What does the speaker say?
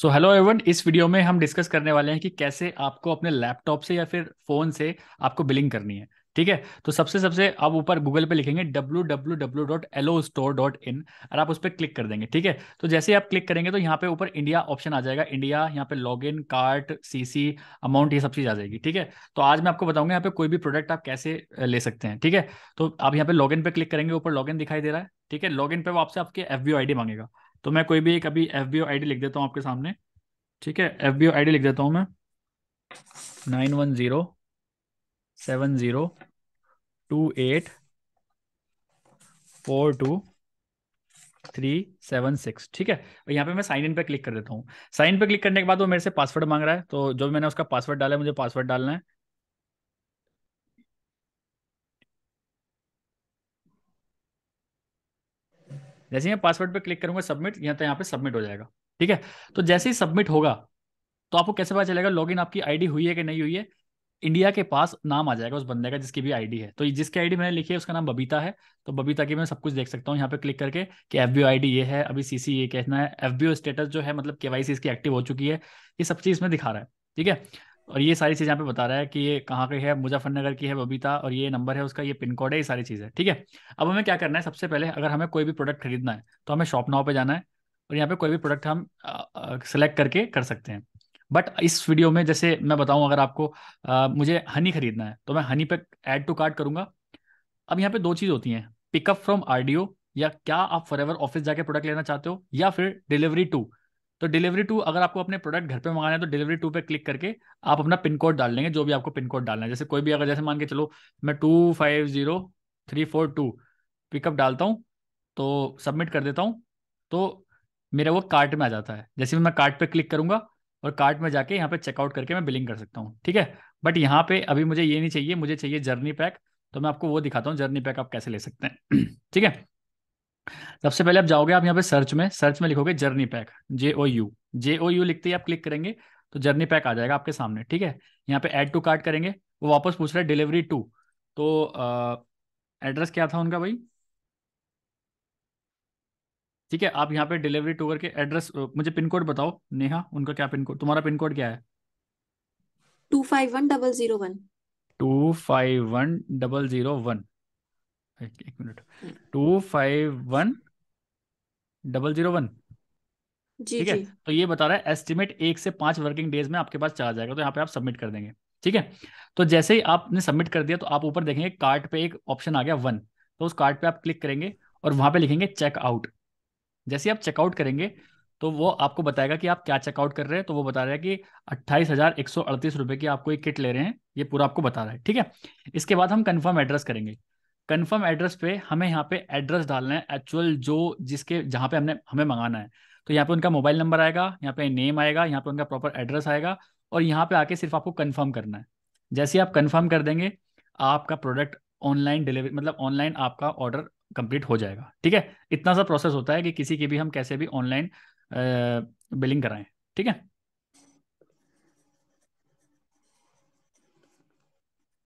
सो hello everyone इस video में हम डिस्कस करने वाले हैं कि कैसे आपको अपने लैपटॉप से या फिर फोन से आपको बिलिंग करनी है ठीक है तो सबसे सबसे आप ऊपर गूगल पे लिखेंगे W W W dot dot store in और आप उस पर क्लिक कर देंगे ठीक है तो जैसे आप क्लिक करेंगे तो यहाँ पे ऊपर इंडिया ऑप्शन आ जाएगा इंडिया यहाँ पे लॉग लॉगिन कार्ट सी अमाउंट ये सब चीज आ जाएगी ठीक है तो आज मैं आपको बताऊंगा यहाँ पे कोई भी प्रोडक्ट आप कैसे ले सकते हैं ठीक है तो आप यहाँ पे लॉग इन पे क्लिक करेंगे ऊपर लॉग इन दिखाई दे रहा है ठीक है लॉग इन पे वो आपसे आपके एफ बी मांगेगा तो मैं कोई भी एक अभी F B O I D लिख देता हूँ आपके सामने ठीक है F B O I D लिख देता हूँ मैं nine one zero seven zero two eight four two three seven six ठीक है और यहाँ पे मैं साइन इन पे क्लिक कर देता हूँ साइन पे क्लिक करने के बाद वो मेरे से पासवर्ड मांग रहा है तो जो मैंने उसका पासवर्ड डाला है मुझे पासवर्ड डालना है जैसे ही मैं पासवर्ड पे क्लिक करूंगा सबमिट यहाँ तो यहाँ पे सबमिट हो जाएगा ठीक है तो जैसे ही सबमिट होगा तो आपको कैसे पता चलेगा लॉग आपकी आईडी हुई है कि नहीं हुई है इंडिया के पास नाम आ जाएगा उस बंदे का जिसकी भी आईडी है तो जिसकी आईडी मैंने लिखी है उसका नाम बबीता है तो बबीता की मैं सब कुछ देख सकता हूँ यहाँ पे क्लिक करके कि एफ आईडी ये है अभी सीसी ये कहना है एफ स्टेटस जो है मतलब केवाईसी इसकी एक्टिव हो चुकी है ये सब चीज़ इसमें दिखा रहा है ठीक है और ये सारी चीज़ यहाँ पे बता रहा है कि ये कहाँ की है मुजफ्फरनगर की है बबीता और ये नंबर है उसका ये पिन कोड है ये सारी चीज़ है ठीक है अब हमें क्या करना है सबसे पहले अगर हमें कोई भी प्रोडक्ट खरीदना है तो हमें शॉप नाव पे जाना है और यहाँ पे कोई भी प्रोडक्ट हम सेलेक्ट करके कर सकते हैं बट इस वीडियो में जैसे मैं बताऊँ अगर आपको आ, मुझे हनी खरीदना है तो मैं हनी पे ऐड टू कार्ट करूँगा अब यहाँ पे दो चीज़ होती हैं पिकअप फ्रॉम आर या क्या आप फॉर ऑफिस जाके प्रोडक्ट लेना चाहते हो या फिर डिलीवरी टू तो डिलीवरी टू अगर आपको अपने प्रोडक्ट घर पे मंगाना है तो डिलीवरी टू पे क्लिक करके आप अपना पिन कोड डाल लेंगे जो भी आपको पिन कोड डालना है जैसे कोई भी अगर जैसे मान के चलो मैं two five zero three four two pickup डालता हूँ तो सबमिट कर देता हूँ तो मेरा वो कार्ट में आ जाता है जैसे मैं कार्ट पे क्लिक करूंगा और कार्ट में जाके यहाँ पे चेकआउट करके मैं बिलिंग कर सकता हूँ ठीक है बट यहाँ पे अभी मुझे ये नहीं चाहिए मुझे चाहिए जर्नी पैक तो मैं आपको वो दिखाता हूँ जर्नी पैक आप कैसे ले सकते हैं ठीक है सबसे पहले आप जाओगे आप यहाँ पे सर्च में सर्च में लिखोगे journey pack J O U J O U लिखते ही आप क्लिक करेंगे तो जर्नी पैक आ जाएगा आपके सामने ठीक है यहाँ पे एड टू कार्ड करेंगे वो वापस पूछ रहे डिलीवरी टू तो एड्रेस क्या था उनका भाई ठीक है आप यहाँ पे डिलीवरी टू करके एड्रेस मुझे पिन कोड बताओ नेहा उनका क्या पिन कोड तुम्हारा पिन कोड क्या है two five one double zero one two five one double zero one एक, minute two five one double zero one ठीक है तो ये बता रहा है एस्टिमेट एक से पांच वर्किंग डेज में आपके पास चार्ज जाएगा तो यहाँ पे आप सबमिट कर देंगे ठीक है तो जैसे ही आपने सबमिट कर दिया तो आप ऊपर देखेंगे कार्ड पे एक ऑप्शन आ गया वन तो उस कार्ड पे आप क्लिक करेंगे और वहां पे लिखेंगे चेकआउट जैसे आप चेकआउट करेंगे तो वो आपको बताएगा कि आप क्या चेकआउट कर रहे हैं तो वो बता रहा है कि अट्ठाईस हजार एक सौ अड़तीस रुपए की आपको एक किट ले रहे हैं ये पूरा आपको बता रहा है ठीक है इसके बाद हम कंफर्म एड्रेस करेंगे कंफर्म एड्रेस पे हमें यहाँ पे एड्रेस डालना है एक्चुअल जो जिसके जहाँ पे हमने हमें मंगाना है तो यहाँ पे उनका मोबाइल नंबर आएगा यहाँ पे नेम आएगा यहाँ पे उनका प्रॉपर एड्रेस आएगा और यहाँ पे आके सिर्फ आपको कन्फर्म करना है जैसे आप कन्फर्म कर देंगे आपका प्रोडक्ट ऑनलाइन डिलीवरी मतलब ऑनलाइन आपका ऑर्डर कंप्लीट हो जाएगा ठीक है इतना सा प्रोसेस होता है कि किसी की भी हम कैसे भी ऑनलाइन बिलिंग कराएं ठीक है